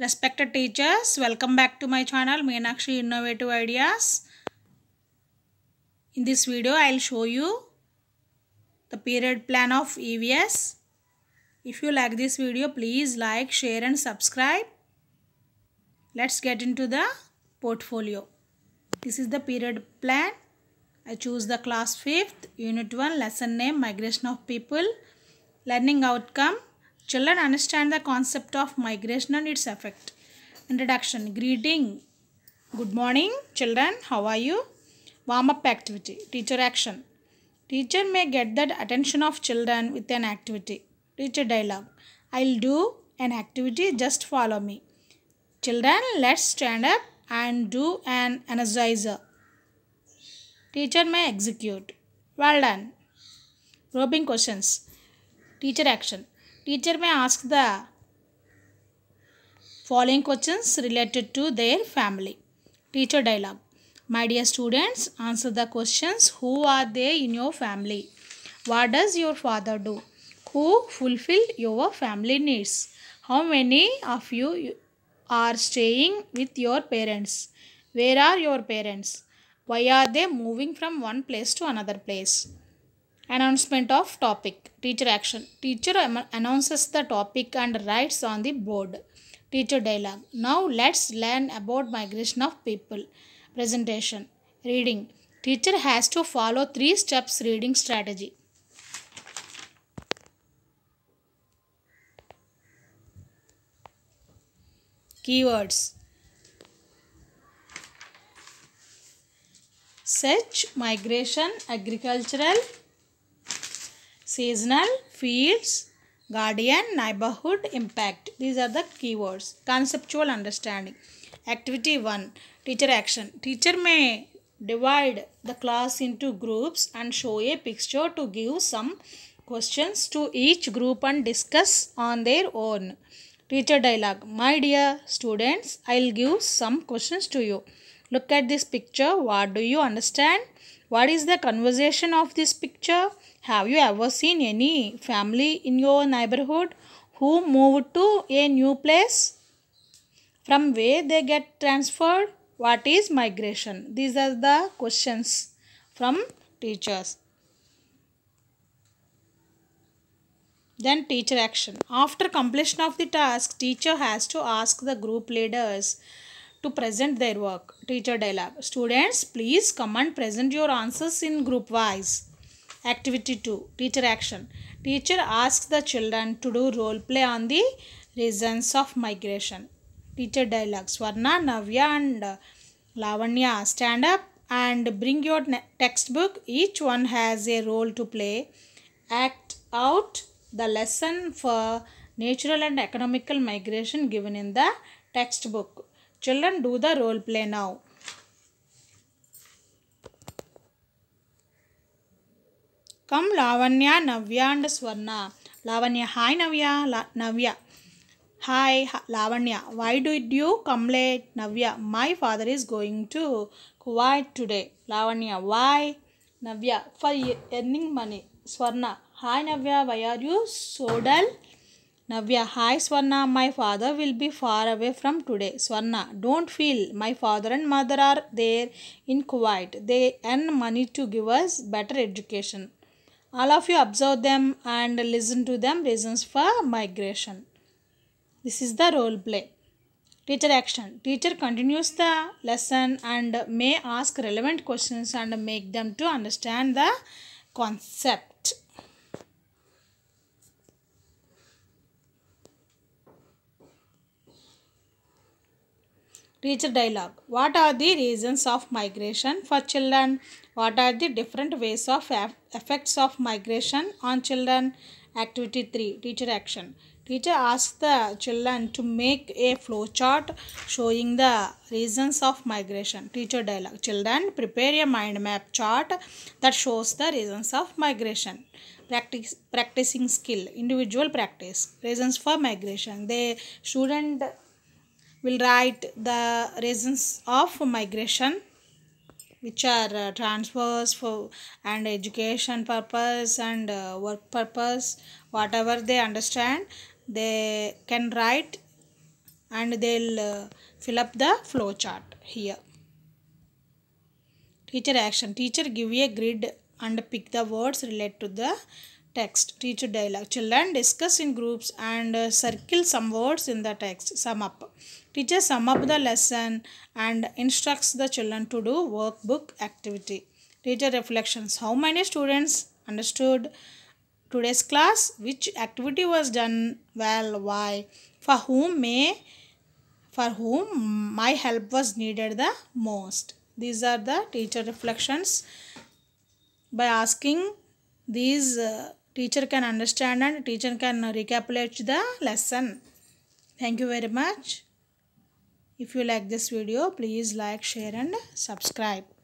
Respected teachers, welcome back to my channel Meenakshi Innovative Ideas. In this video, I will show you the period plan of EVS. If you like this video, please like, share and subscribe. Let's get into the portfolio. This is the period plan. I choose the class 5th, unit 1, lesson name, migration of people, learning outcome, Children understand the concept of migration and its effect. Introduction Greeting Good morning, children. How are you? Warm up activity. Teacher action. Teacher may get the attention of children with an activity. Teacher dialogue. I'll do an activity, just follow me. Children, let's stand up and do an energizer. Teacher may execute. Well done. Probing questions. Teacher action. Teacher may ask the following questions related to their family. Teacher dialogue. My dear students, answer the questions. Who are they in your family? What does your father do? Who fulfill your family needs? How many of you are staying with your parents? Where are your parents? Why are they moving from one place to another place? Announcement of topic. Teacher action. Teacher announces the topic and writes on the board. Teacher dialogue. Now let's learn about migration of people. Presentation. Reading. Teacher has to follow three steps reading strategy. Keywords. Search migration agricultural seasonal, fields, guardian, neighborhood, impact. These are the keywords. Conceptual understanding. Activity 1. Teacher action. Teacher may divide the class into groups and show a picture to give some questions to each group and discuss on their own. Teacher dialogue. My dear students, I'll give some questions to you. Look at this picture. What do you understand? What is the conversation of this picture? Have you ever seen any family in your neighborhood who moved to a new place? From where they get transferred? What is migration? These are the questions from teachers. Then teacher action. After completion of the task, teacher has to ask the group leaders to present their work. Teacher dialogue. Students, please come and present your answers in group wise. Activity 2. Teacher action. Teacher asks the children to do role play on the reasons of migration. Teacher dialogue. Swarna, Navya and uh, Lavanya stand up and bring your textbook. Each one has a role to play. Act out the lesson for natural and economical migration given in the textbook. Children, do the role play now. Come Lavanya, Navya and Swarna. Lavanya, hi Navya. La Navya. Hi Lavanya, why did you come late? Navya, my father is going to Kuwait today. Lavanya, why? Navya, for earning money. Swarna, hi Navya, why are you so dull? Navya, hi Swarna, my father will be far away from today. Swarna, don't feel. My father and mother are there in Kuwait. They earn money to give us better education. All of you observe them and listen to them reasons for migration. This is the role play. Teacher action. Teacher continues the lesson and may ask relevant questions and make them to understand the concept. Teacher dialogue. What are the reasons of migration for children? What are the different ways of effects of migration on children? Activity 3. Teacher action. Teacher asks the children to make a flow chart showing the reasons of migration. Teacher dialogue. Children prepare a mind map chart that shows the reasons of migration practice practicing skill individual practice reasons for migration the student will write the reasons of migration which are uh, transfers for and education purpose and uh, work purpose whatever they understand they can write and they'll uh, fill up the flow chart here teacher action teacher give you a grid and pick the words related to the text. Teacher dialogue. Children discuss in groups and uh, circle some words in the text. Sum up. Teacher sum up the lesson and instructs the children to do workbook activity. Teacher reflections. How many students understood today's class? Which activity was done well? Why? For whom may for whom my help was needed the most. These are the teacher reflections by asking these uh, teacher can understand and teacher can uh, recapitulate the lesson. Thank you very much. If you like this video, please like, share and subscribe.